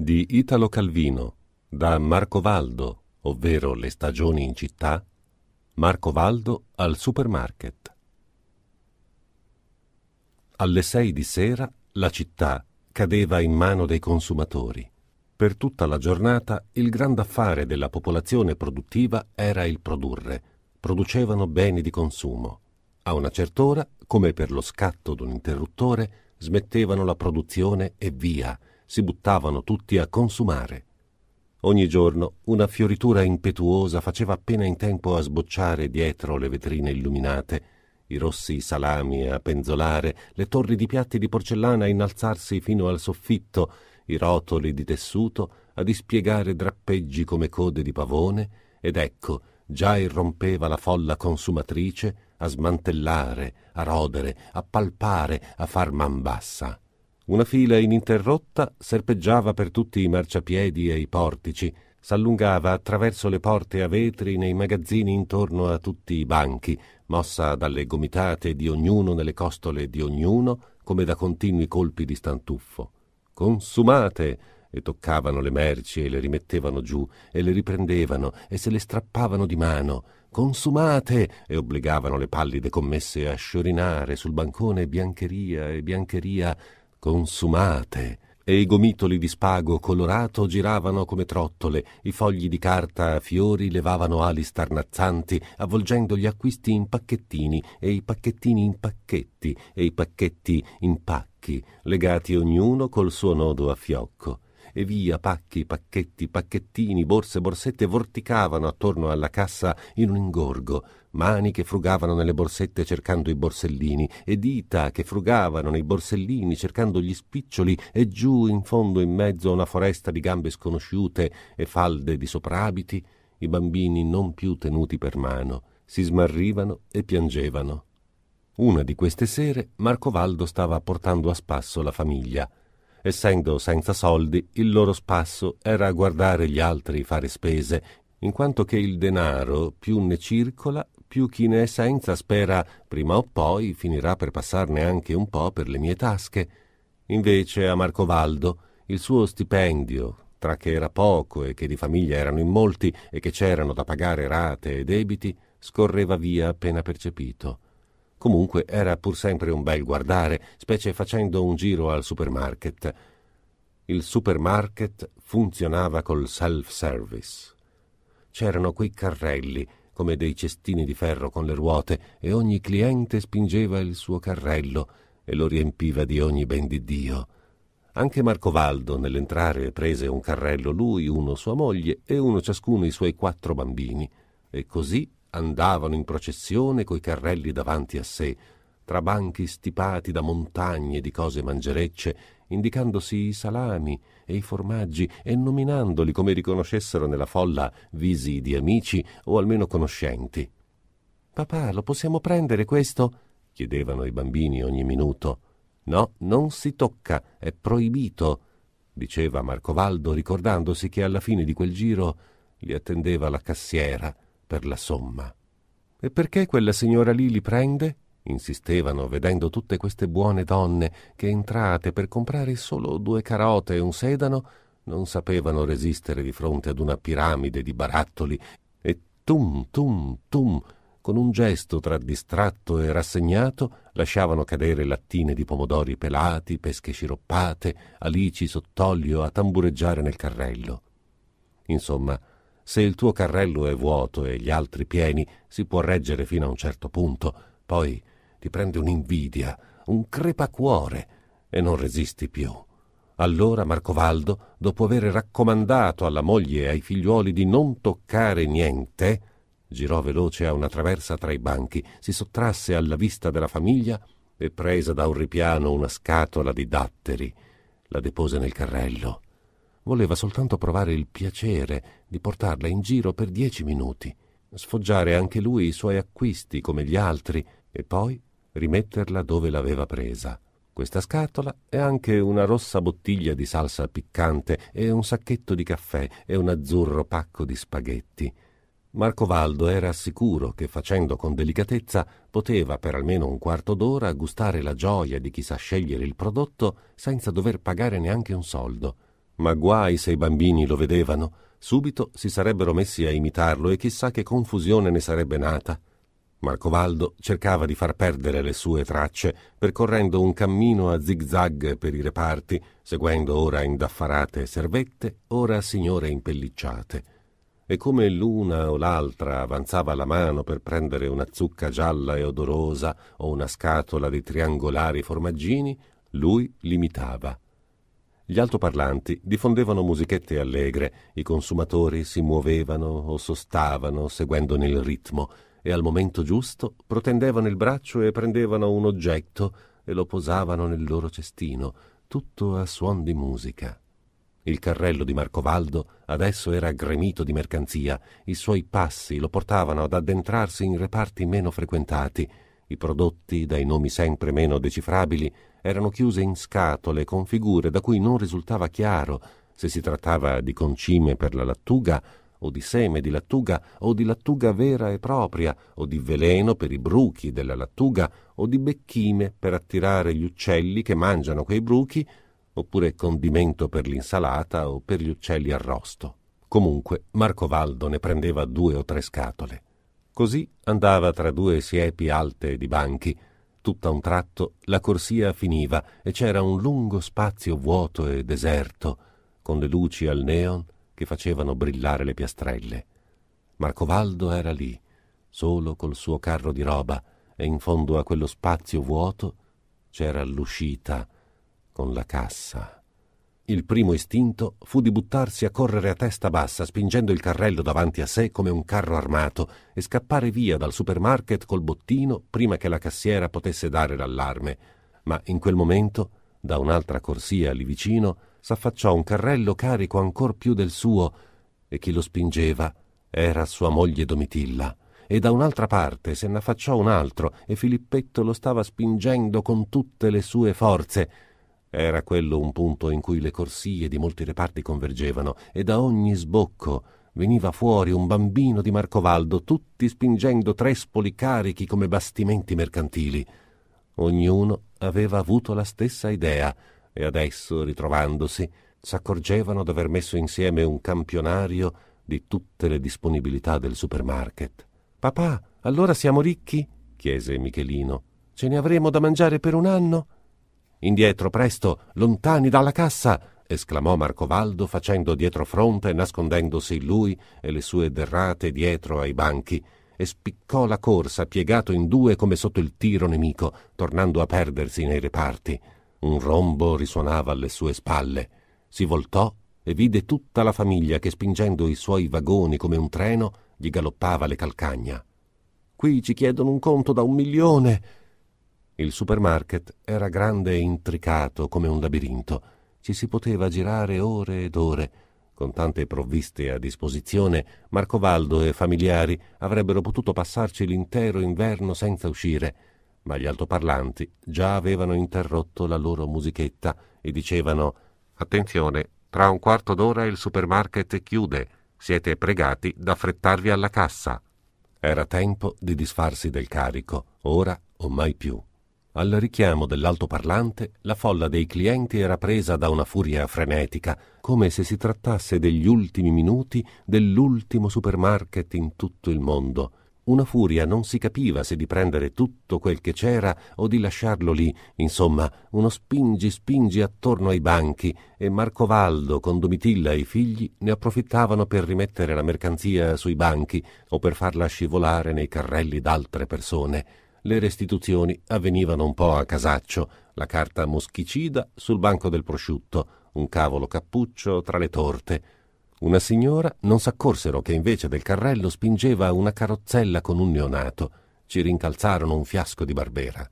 di Italo Calvino da Marcovaldo, ovvero le stagioni in città, Marcovaldo al supermarket. Alle sei di sera la città cadeva in mano dei consumatori. Per tutta la giornata il gran affare della popolazione produttiva era il produrre. Producevano beni di consumo. A una certa ora, come per lo scatto d'un interruttore, smettevano la produzione e via – si buttavano tutti a consumare. Ogni giorno una fioritura impetuosa faceva appena in tempo a sbocciare dietro le vetrine illuminate, i rossi salami a penzolare, le torri di piatti di porcellana a innalzarsi fino al soffitto, i rotoli di tessuto a dispiegare drappeggi come code di pavone, ed ecco, già irrompeva la folla consumatrice a smantellare, a rodere, a palpare, a far man bassa. Una fila ininterrotta serpeggiava per tutti i marciapiedi e i portici, s'allungava attraverso le porte a vetri nei magazzini intorno a tutti i banchi, mossa dalle gomitate di ognuno nelle costole di ognuno, come da continui colpi di stantuffo. Consumate! e toccavano le merci e le rimettevano giù e le riprendevano e se le strappavano di mano. Consumate! e obbligavano le pallide commesse a sciorinare sul bancone biancheria e biancheria consumate, e i gomitoli di spago colorato giravano come trottole, i fogli di carta a fiori levavano ali starnazzanti, avvolgendo gli acquisti in pacchettini e i pacchettini in pacchetti e i pacchetti in pacchi, legati ognuno col suo nodo a fiocco. E via pacchi, pacchetti, pacchettini, borse, borsette vorticavano attorno alla cassa in un ingorgo, mani che frugavano nelle borsette cercando i borsellini e dita che frugavano nei borsellini cercando gli spiccioli e giù in fondo in mezzo a una foresta di gambe sconosciute e falde di soprabiti, i bambini non più tenuti per mano si smarrivano e piangevano. Una di queste sere Marcovaldo stava portando a spasso la famiglia. Essendo senza soldi, il loro spasso era guardare gli altri fare spese, in quanto che il denaro più ne circola più chi ne è senza spera, prima o poi, finirà per passarne anche un po' per le mie tasche. Invece a Marcovaldo il suo stipendio, tra che era poco e che di famiglia erano in molti e che c'erano da pagare rate e debiti, scorreva via appena percepito. Comunque era pur sempre un bel guardare, specie facendo un giro al supermarket. Il supermarket funzionava col self-service. C'erano quei carrelli come dei cestini di ferro con le ruote, e ogni cliente spingeva il suo carrello e lo riempiva di ogni ben di Dio. Anche Marcovaldo, nell'entrare, prese un carrello lui, uno sua moglie e uno ciascuno i suoi quattro bambini, e così andavano in processione coi carrelli davanti a sé, tra banchi stipati da montagne di cose mangerecce, indicandosi i salami e i formaggi e nominandoli come riconoscessero nella folla visi di amici o almeno conoscenti. Papà, lo possiamo prendere questo? chiedevano i bambini ogni minuto. No, non si tocca, è proibito, diceva Marcovaldo ricordandosi che alla fine di quel giro li attendeva la cassiera per la somma. E perché quella signora lì li prende? Insistevano, vedendo tutte queste buone donne che entrate per comprare solo due carote e un sedano, non sapevano resistere di fronte ad una piramide di barattoli e tum tum tum con un gesto tra distratto e rassegnato lasciavano cadere lattine di pomodori pelati, pesche sciroppate, alici sott'olio a tambureggiare nel carrello. Insomma, se il tuo carrello è vuoto e gli altri pieni, si può reggere fino a un certo punto, poi ti prende un'invidia, un crepacuore, e non resisti più. Allora Marcovaldo, dopo aver raccomandato alla moglie e ai figliuoli di non toccare niente, girò veloce a una traversa tra i banchi, si sottrasse alla vista della famiglia e presa da un ripiano una scatola di datteri, la depose nel carrello. Voleva soltanto provare il piacere di portarla in giro per dieci minuti, sfoggiare anche lui i suoi acquisti come gli altri e poi rimetterla dove l'aveva presa. Questa scatola e anche una rossa bottiglia di salsa piccante e un sacchetto di caffè e un azzurro pacco di spaghetti. Marco Valdo era sicuro che facendo con delicatezza poteva per almeno un quarto d'ora gustare la gioia di chi sa scegliere il prodotto senza dover pagare neanche un soldo. Ma guai se i bambini lo vedevano, subito si sarebbero messi a imitarlo e chissà che confusione ne sarebbe nata. Marcovaldo cercava di far perdere le sue tracce, percorrendo un cammino a zigzag per i reparti, seguendo ora indaffarate servette, ora signore impellicciate. E come l'una o l'altra avanzava la mano per prendere una zucca gialla e odorosa o una scatola di triangolari formaggini, lui limitava. Gli altoparlanti diffondevano musichette allegre, i consumatori si muovevano o sostavano seguendone il ritmo, e al momento giusto protendevano il braccio e prendevano un oggetto e lo posavano nel loro cestino, tutto a suon di musica. Il carrello di Marcovaldo adesso era gremito di mercanzia, i suoi passi lo portavano ad addentrarsi in reparti meno frequentati, i prodotti, dai nomi sempre meno decifrabili, erano chiuse in scatole con figure da cui non risultava chiaro se si trattava di concime per la lattuga o di seme di lattuga, o di lattuga vera e propria, o di veleno per i bruchi della lattuga, o di becchime per attirare gli uccelli che mangiano quei bruchi, oppure condimento per l'insalata o per gli uccelli arrosto. Comunque Marco Valdo ne prendeva due o tre scatole. Così andava tra due siepi alte di banchi. Tutta un tratto la corsia finiva e c'era un lungo spazio vuoto e deserto, con le luci al neon che facevano brillare le piastrelle. Marcovaldo era lì, solo col suo carro di roba, e in fondo a quello spazio vuoto c'era l'uscita con la cassa. Il primo istinto fu di buttarsi a correre a testa bassa, spingendo il carrello davanti a sé come un carro armato, e scappare via dal supermarket col bottino prima che la cassiera potesse dare l'allarme. Ma in quel momento, da un'altra corsia lì vicino, s'affacciò un carrello carico ancor più del suo, e chi lo spingeva era sua moglie Domitilla. E da un'altra parte se n'affacciò un altro, e Filippetto lo stava spingendo con tutte le sue forze. Era quello un punto in cui le corsie di molti reparti convergevano, e da ogni sbocco veniva fuori un bambino di Marcovaldo, tutti spingendo trespoli carichi come bastimenti mercantili. Ognuno aveva avuto la stessa idea, e adesso, ritrovandosi, s'accorgevano d'aver messo insieme un campionario di tutte le disponibilità del supermarket. Papà, allora siamo ricchi? chiese Michelino. Ce ne avremo da mangiare per un anno? Indietro, presto, lontani dalla cassa! esclamò Marcovaldo facendo dietro fronte e nascondendosi lui e le sue derrate dietro ai banchi e spiccò la corsa piegato in due come sotto il tiro nemico, tornando a perdersi nei reparti. Un rombo risuonava alle sue spalle. Si voltò e vide tutta la famiglia che spingendo i suoi vagoni come un treno gli galoppava le calcagna. Qui ci chiedono un conto da un milione. Il supermarket era grande e intricato come un labirinto. Ci si poteva girare ore ed ore. Con tante provviste a disposizione, Marcovaldo e familiari avrebbero potuto passarci l'intero inverno senza uscire ma gli altoparlanti già avevano interrotto la loro musichetta e dicevano Attenzione, tra un quarto d'ora il supermarket chiude, siete pregati d'affrettarvi alla cassa. Era tempo di disfarsi del carico, ora o mai più. Al richiamo dell'altoparlante, la folla dei clienti era presa da una furia frenetica, come se si trattasse degli ultimi minuti dell'ultimo supermarket in tutto il mondo una furia non si capiva se di prendere tutto quel che c'era o di lasciarlo lì, insomma, uno spingi spingi attorno ai banchi e Marcovaldo con Domitilla e i figli ne approfittavano per rimettere la mercanzia sui banchi o per farla scivolare nei carrelli d'altre persone. Le restituzioni avvenivano un po' a casaccio, la carta moschicida sul banco del prosciutto, un cavolo cappuccio tra le torte, una signora non s'accorsero che invece del carrello spingeva una carrozzella con un neonato. Ci rincalzarono un fiasco di barbera.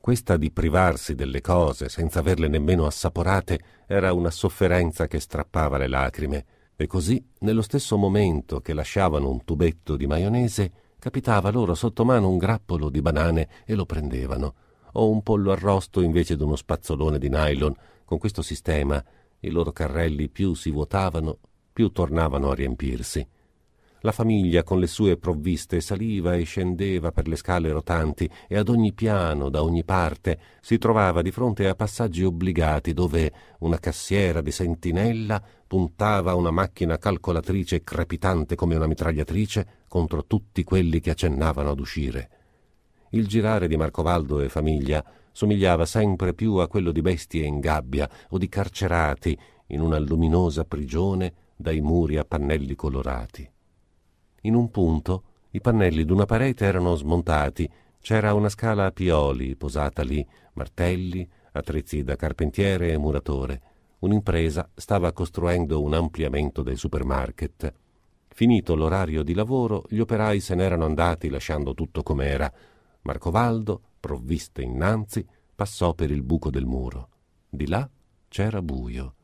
Questa di privarsi delle cose senza averle nemmeno assaporate era una sofferenza che strappava le lacrime. E così, nello stesso momento che lasciavano un tubetto di maionese, capitava loro sotto mano un grappolo di banane e lo prendevano, o un pollo arrosto invece di uno spazzolone di nylon. Con questo sistema i loro carrelli più si vuotavano più tornavano a riempirsi. La famiglia con le sue provviste saliva e scendeva per le scale rotanti e ad ogni piano, da ogni parte, si trovava di fronte a passaggi obbligati dove una cassiera di sentinella puntava una macchina calcolatrice crepitante come una mitragliatrice contro tutti quelli che accennavano ad uscire. Il girare di Marcovaldo e famiglia somigliava sempre più a quello di bestie in gabbia o di carcerati in una luminosa prigione dai muri a pannelli colorati. In un punto i pannelli d'una parete erano smontati, c'era una scala a pioli posata lì, martelli, attrezzi da carpentiere e muratore. Un'impresa stava costruendo un ampliamento del supermarket. Finito l'orario di lavoro, gli operai se n'erano andati lasciando tutto com'era. Marcovaldo, provviste innanzi, passò per il buco del muro. Di là c'era buio.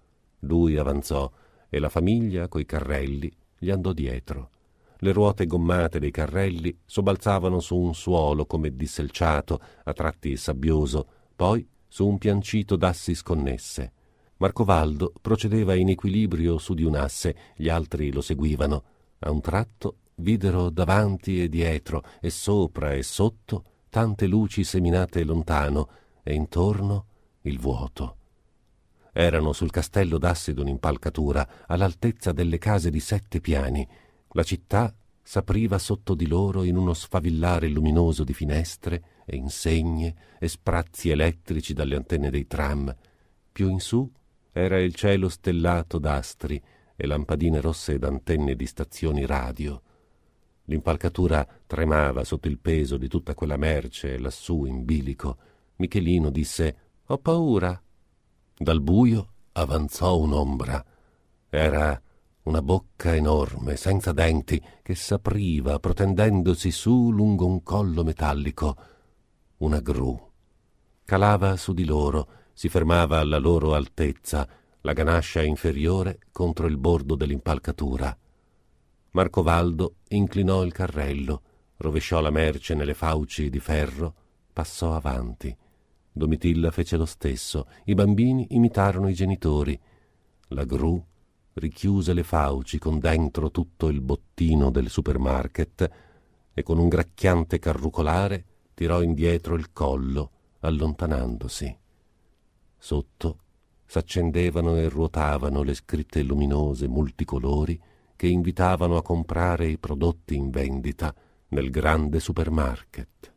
Lui avanzò, e la famiglia, coi carrelli, gli andò dietro. Le ruote gommate dei carrelli sobbalzavano su un suolo come disselciato, a tratti sabbioso, poi su un piancito d'assi sconnesse. Marcovaldo procedeva in equilibrio su di un'asse, gli altri lo seguivano. A un tratto videro davanti e dietro e sopra e sotto tante luci seminate lontano e intorno il vuoto. Erano sul castello d'asse in palcatura, all'altezza delle case di sette piani. La città s'apriva sotto di loro in uno sfavillare luminoso di finestre e insegne e sprazzi elettrici dalle antenne dei tram. Più in su era il cielo stellato d'astri e lampadine rosse ed antenne di stazioni radio. L'impalcatura tremava sotto il peso di tutta quella merce lassù in bilico. Michelino disse Ho paura. Dal buio avanzò un'ombra. Era una bocca enorme, senza denti, che s'apriva protendendosi su lungo un collo metallico. Una gru. Calava su di loro, si fermava alla loro altezza, la ganascia inferiore contro il bordo dell'impalcatura. Marcovaldo inclinò il carrello, rovesciò la merce nelle fauci di ferro, passò avanti. Domitilla fece lo stesso, i bambini imitarono i genitori. La gru richiuse le fauci con dentro tutto il bottino del supermarket e con un gracchiante carrucolare tirò indietro il collo, allontanandosi. Sotto s'accendevano e ruotavano le scritte luminose multicolori che invitavano a comprare i prodotti in vendita nel grande supermarket.